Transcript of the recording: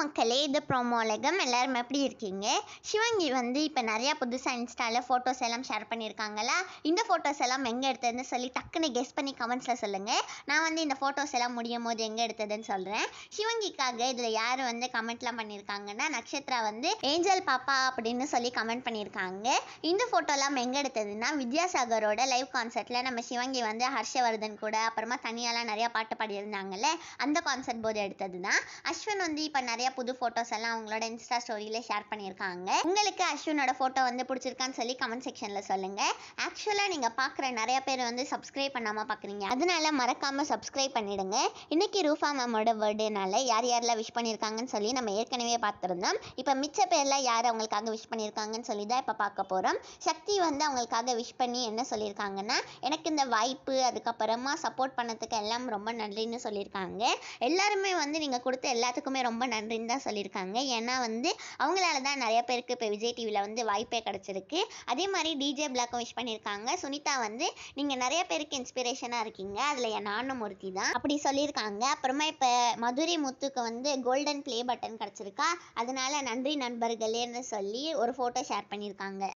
மக்களே இது ப்ரோமோலகம் எல்லோரும் எப்படி இருக்கீங்க சிவங்கி வந்து இப்போ நிறையா புதுசாக இன்ஸ்டாவில் ஃபோட்டோஸ் எல்லாம் ஷேர் பண்ணியிருக்காங்களா இந்த ஃபோட்டோஸ் எல்லாம் எங்கே எடுத்ததுன்னு சொல்லி டக்குன்னு கெஸ் பண்ணி கமெண்ட்ஸில் சொல்லுங்கள் நான் வந்து இந்த ஃபோட்டோஸ் எல்லாம் முடியும் போது எங்கே எடுத்ததுன்னு சொல்கிறேன் சிவங்கிக்காக இதில் யார் வந்து கமெண்ட்லாம் பண்ணியிருக்காங்கன்னா நட்சத்திரா வந்து ஏஞ்சல் பாப்பா அப்படின்னு சொல்லி கமெண்ட் பண்ணியிருக்காங்க இந்த ஃபோட்டோலாம் எங்கே எடுத்ததுன்னா வித்யாசாகரோட லைவ் கான்சர்ட்டில் நம்ம சிவங்கி வந்து ஹர்ஷவர்தன் கூட அப்புறமா தனியாலாம் நிறையா பாட்டு பாடியிருந்தாங்கல்ல அந்த கான்சர்ட் போது எடுத்தது தான் அஸ்வின் வந்து இப்போ நிறைய நிறைய புது ஃபோட்டோஸ் எல்லாம் அவங்களோட இன்ஸ்டா ஸ்டோரியில் ஷேர் பண்ணியிருக்காங்க உங்களுக்கு அஸ்வினோட ஃபோட்டோ வந்து பிடிச்சிருக்கான்னு சொல்லி கமெண்ட் செக்ஷனில் சொல்லுங்க ஆக்சுவலாக நீங்கள் பார்க்குற நிறைய பேர் வந்து சப்ஸ்கிரைப் பண்ணாமல் பார்க்குறீங்க அதனால மறக்காமல் சப்ஸ்கிரைப் பண்ணிடுங்க இன்னைக்கு ரூஃபா மேமோட பர்த்டேனால யார் யாரெல்லாம் விஷ் பண்ணியிருக்காங்கன்னு சொல்லி நம்ம ஏற்கனவே பார்த்துருந்தோம் இப்போ மிச்ச பேர்லாம் யார் அவங்களுக்காக விஷ் பண்ணியிருக்காங்கன்னு சொல்லி தான் இப்போ பார்க்க போகிறோம் சக்தி வந்து அவங்களுக்காக விஷ் பண்ணி என்ன சொல்லியிருக்காங்கன்னா எனக்கு இந்த வாய்ப்பு அதுக்கப்புறமா சப்போர்ட் பண்ணதுக்கு எல்லாம் ரொம்ப நன்றின்னு சொல்லியிருக்காங்க எல்லாருமே வந்து நீங்கள் கொடுத்த எல்லாத்துக்குமே ரொம்ப நன்றி அப்படின்னு தான் சொல்லியிருக்காங்க ஏன்னா வந்து அவங்களால தான் நிறைய பேருக்கு இப்போ விஜய் டிவியில் வந்து வாய்ப்பே கிடச்சிருக்கு அதே மாதிரி டிஜே பிளாக்கும் விஷ் பண்ணியிருக்காங்க சுனிதா வந்து நீங்கள் நிறைய பேருக்கு இன்ஸ்பிரேஷனாக இருக்கீங்க அதில் நானும் ஒருத்தி தான் அப்படி சொல்லியிருக்காங்க அப்புறமா இப்போ மதுரை முத்துக்கு வந்து கோல்டன் ப்ளே பட்டன் கிடச்சிருக்கா அதனால நன்றி நண்பர்களேன்னு சொல்லி ஒரு ஃபோட்டோ ஷேர் பண்ணியிருக்காங்க